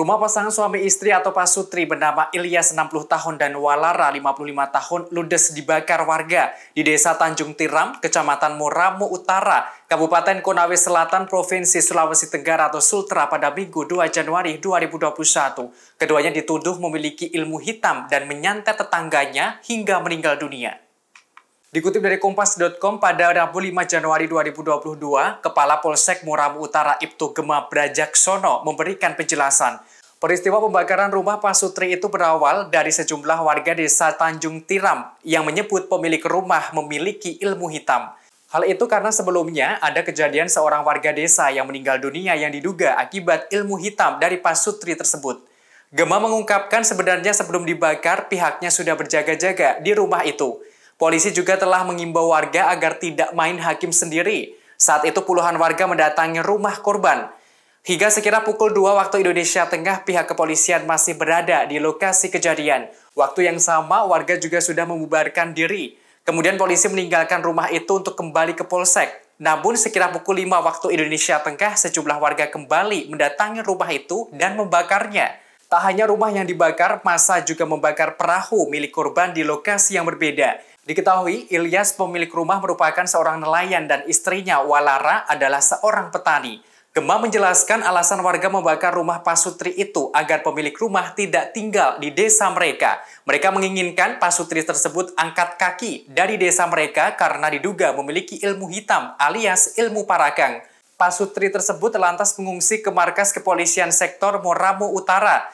Rumah pasangan suami istri atau pasutri bernama Ilyas 60 tahun dan Walara 55 tahun ludes dibakar warga di Desa Tanjung Tiram, Kecamatan Muramu Utara, Kabupaten Konawe Selatan, Provinsi Sulawesi Tenggara atau Sultra pada Minggu 2 Januari 2021. Keduanya dituduh memiliki ilmu hitam dan menyantet tetangganya hingga meninggal dunia. Dikutip dari Kompas.com pada Rabu 5 Januari 2022, Kepala Polsek Muram Utara Ibtu Gema Brajaksono memberikan penjelasan. Peristiwa pembakaran rumah Pak Sutri itu berawal dari sejumlah warga desa Tanjung Tiram yang menyebut pemilik rumah memiliki ilmu hitam. Hal itu karena sebelumnya ada kejadian seorang warga desa yang meninggal dunia yang diduga akibat ilmu hitam dari Pak Sutri tersebut. Gema mengungkapkan sebenarnya sebelum dibakar pihaknya sudah berjaga-jaga di rumah itu. Polisi juga telah mengimbau warga agar tidak main hakim sendiri. Saat itu puluhan warga mendatangi rumah korban. Hingga sekira pukul 2 waktu Indonesia Tengah, pihak kepolisian masih berada di lokasi kejadian. Waktu yang sama, warga juga sudah membubarkan diri. Kemudian polisi meninggalkan rumah itu untuk kembali ke Polsek. Namun sekira pukul 5 waktu Indonesia Tengah, sejumlah warga kembali mendatangi rumah itu dan membakarnya. Tak hanya rumah yang dibakar, masa juga membakar perahu milik korban di lokasi yang berbeda. Diketahui Ilyas pemilik rumah merupakan seorang nelayan dan istrinya Walara adalah seorang petani. Gemma menjelaskan alasan warga membakar rumah Pasutri itu agar pemilik rumah tidak tinggal di desa mereka. Mereka menginginkan Pasutri tersebut angkat kaki dari desa mereka karena diduga memiliki ilmu hitam alias ilmu paragang. Pasutri tersebut lantas mengungsi ke markas kepolisian sektor Moramo Utara.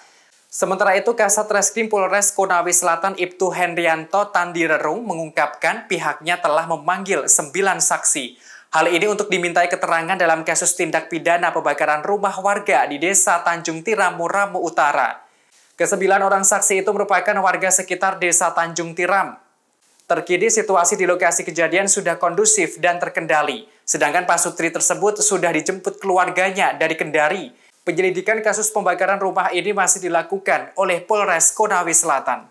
Sementara itu, Kasat Reskrim Polres Konawe Selatan Ibtu Hendrianto Tandirerung mengungkapkan pihaknya telah memanggil sembilan saksi. Hal ini untuk dimintai keterangan dalam kasus tindak pidana pembakaran rumah warga di desa Tanjung Tiram, Muramo Utara. Kesembilan orang saksi itu merupakan warga sekitar desa Tanjung Tiram. Terkini situasi di lokasi kejadian sudah kondusif dan terkendali, sedangkan pasutri tersebut sudah dijemput keluarganya dari Kendari Penyelidikan kasus pembakaran rumah ini masih dilakukan oleh Polres Konawe Selatan.